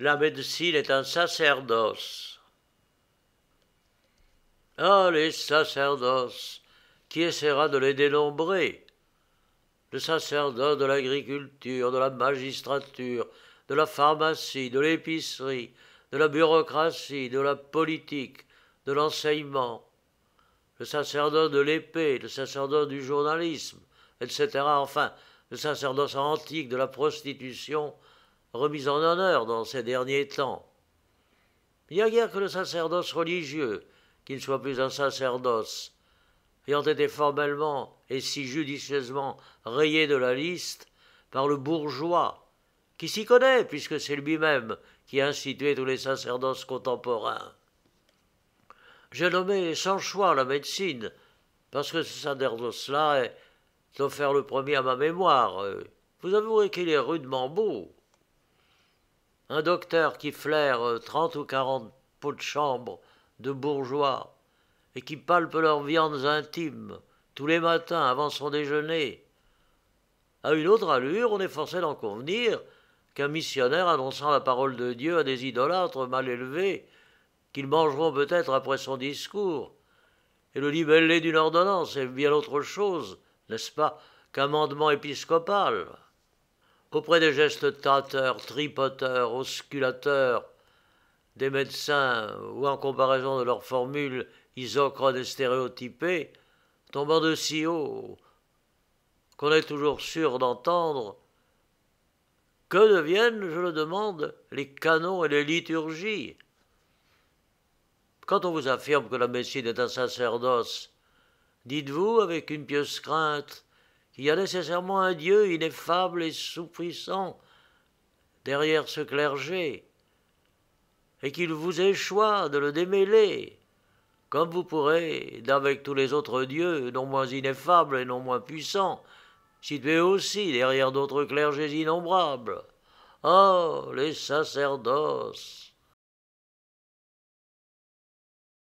la médecine est un sacerdoce. Ah, les sacerdoces Qui essaiera de les dénombrer Le sacerdoce de l'agriculture, de la magistrature, de la pharmacie, de l'épicerie, de la bureaucratie, de la politique, de l'enseignement, le sacerdoce de l'épée, le sacerdoce du journalisme, etc. Enfin, le sacerdoce antique de la prostitution, remise en honneur dans ces derniers temps. Il n'y a guère que le sacerdoce religieux qui ne soit plus un sacerdoce, ayant été formellement et si judicieusement rayé de la liste par le bourgeois, qui s'y connaît, puisque c'est lui-même qui a institué tous les sacerdoces contemporains. J'ai nommé sans choix la médecine, parce que ce sacerdoce-là est offert le premier à ma mémoire. Euh, vous avouez qu'il est rudement beau. Un docteur qui flaire euh, trente ou quarante pots de chambre de bourgeois et qui palpe leurs viandes intimes tous les matins avant son déjeuner. À une autre allure, on est forcé d'en convenir qu'un missionnaire annonçant la parole de Dieu à des idolâtres mal élevés, qu'ils mangeront peut-être après son discours, et le libellé d'une ordonnance est bien autre chose, n'est-ce pas, qu'un épiscopal auprès des gestes-tâteurs, tripoteurs, osculateurs, des médecins, ou en comparaison de leurs formules isochrones et stéréotypées, tombant de si haut qu'on est toujours sûr d'entendre, que deviennent, je le demande, les canons et les liturgies Quand on vous affirme que la médecine est un sacerdoce, dites-vous avec une pieuse crainte il y a nécessairement un Dieu ineffable et sous-puissant derrière ce clergé, et qu'il vous choix de le démêler, comme vous pourrez d'avec tous les autres dieux, non moins ineffables et non moins puissants, situés aussi derrière d'autres clergés innombrables. Oh, les sacerdoces